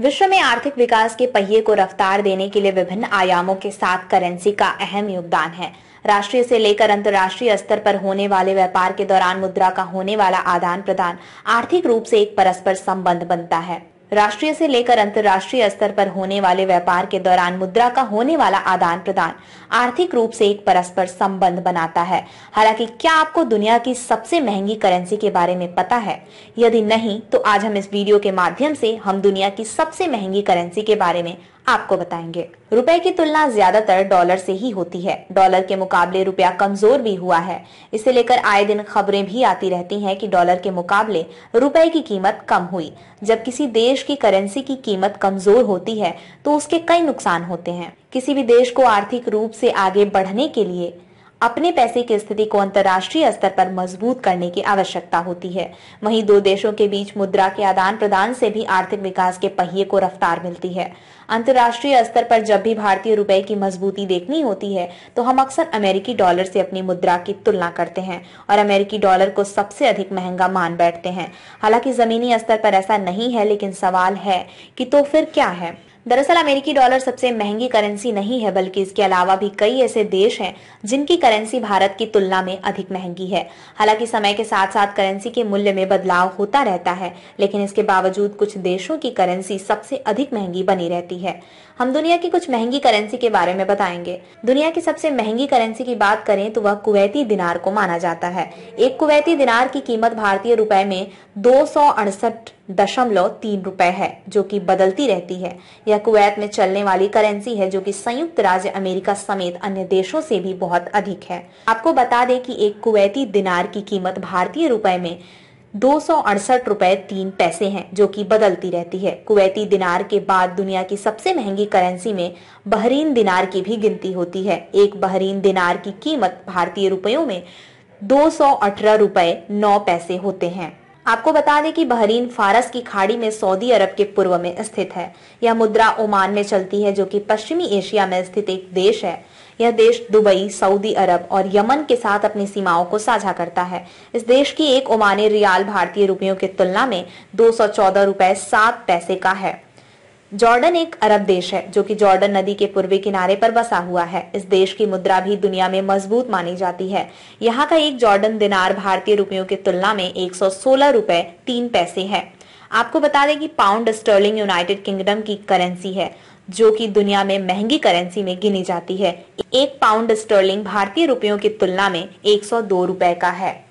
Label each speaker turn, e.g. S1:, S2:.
S1: विश्व में आर्थिक विकास के पहिए को रफ्तार देने के लिए विभिन्न आयामों के साथ करेंसी का अहम योगदान है राष्ट्रीय से लेकर अंतर्राष्ट्रीय स्तर पर होने वाले व्यापार के दौरान मुद्रा का होने वाला आदान प्रदान आर्थिक रूप से एक परस्पर संबंध बनता है राष्ट्रीय से लेकर अंतर्राष्ट्रीय स्तर पर होने वाले व्यापार के दौरान मुद्रा का होने वाला आदान प्रदान आर्थिक रूप से एक परस्पर संबंध बनाता है हालांकि क्या आपको दुनिया की सबसे महंगी करेंसी के बारे में पता है यदि नहीं तो आज हम इस वीडियो के माध्यम से हम दुनिया की सबसे महंगी करेंसी के बारे में आपको बताएंगे रुपए की तुलना ज्यादातर डॉलर से ही होती है डॉलर के मुकाबले रुपया कमजोर भी हुआ है इसे लेकर आए दिन खबरें भी आती रहती हैं कि डॉलर के मुकाबले रुपए की कीमत कम हुई जब किसी देश की करेंसी की कीमत कमजोर होती है तो उसके कई नुकसान होते हैं किसी भी देश को आर्थिक रूप से आगे बढ़ने के लिए अपने पैसे की स्थिति को अंतर्राष्ट्रीय स्तर पर मजबूत करने की आवश्यकता होती है वहीं दो देशों के बीच मुद्रा के आदान प्रदान से भी आर्थिक विकास के पहिए को रफ्तार मिलती है अंतर्राष्ट्रीय स्तर पर जब भी भारतीय रुपए की मजबूती देखनी होती है तो हम अक्सर अमेरिकी डॉलर से अपनी मुद्रा की तुलना करते हैं और अमेरिकी डॉलर को सबसे अधिक महंगा मान बैठते हैं हालांकि जमीनी स्तर पर ऐसा नहीं है लेकिन सवाल है कि तो फिर क्या है दरअसल अमेरिकी डॉलर सबसे महंगी करेंसी नहीं है बल्कि इसके अलावा भी कई ऐसे देश हैं जिनकी करेंसी भारत की तुलना में अधिक महंगी है हालांकि समय के साथ साथ करेंसी के मूल्य में बदलाव होता रहता है लेकिन इसके बावजूद कुछ देशों की करेंसी सबसे अधिक महंगी बनी रहती है हम दुनिया की कुछ महंगी करेंसी के बारे में बताएंगे दुनिया की सबसे महंगी करेंसी की बात करें तो वह कुवैती दिनार को माना जाता है एक कुवैती दिनार की कीमत भारतीय रुपए में दो दशमलव तीन रुपए है जो कि बदलती रहती है यह कुवैत में चलने वाली करेंसी है जो कि संयुक्त राज्य अमेरिका समेत अन्य देशों से भी बहुत अधिक है आपको बता दें कि एक कुवैती दिनार की कीमत भारतीय रुपए में दो सौ अड़सठ रुपए तीन पैसे हैं जो कि बदलती रहती है कुवैती दिनार के बाद दुनिया की सबसे महंगी करेंसी में बहरीन दिनार की भी गिनती होती है एक बहरीन दिनार की कीमत भारतीय रुपयों में दो सौ अठारह रुपए नौ पैसे होते हैं आपको बता दें कि बहरीन फारस की खाड़ी में सऊदी अरब के पूर्व में स्थित है यह मुद्रा ओमान में चलती है जो कि पश्चिमी एशिया में स्थित एक देश है यह देश दुबई सऊदी अरब और यमन के साथ अपनी सीमाओं को साझा करता है इस देश की एक ओमानी रियाल भारतीय रुपयों की तुलना में दो सौ चौदह रुपए सात पैसे का है जॉर्डन एक अरब देश है जो कि जॉर्डन नदी के पूर्वी किनारे पर बसा हुआ है इस देश की मुद्रा भी दुनिया में मजबूत मानी जाती है यहाँ का एक जॉर्डन दिनार भारतीय रुपयों की तुलना में एक सौ सोलह रुपए तीन पैसे है आपको बता दें कि पाउंड स्टर्लिंग यूनाइटेड किंगडम की करेंसी है जो कि दुनिया में महंगी करेंसी में गिनी जाती है एक पाउंड स्टर्लिंग भारतीय रुपयों की तुलना में एक सौ दो रुपए का है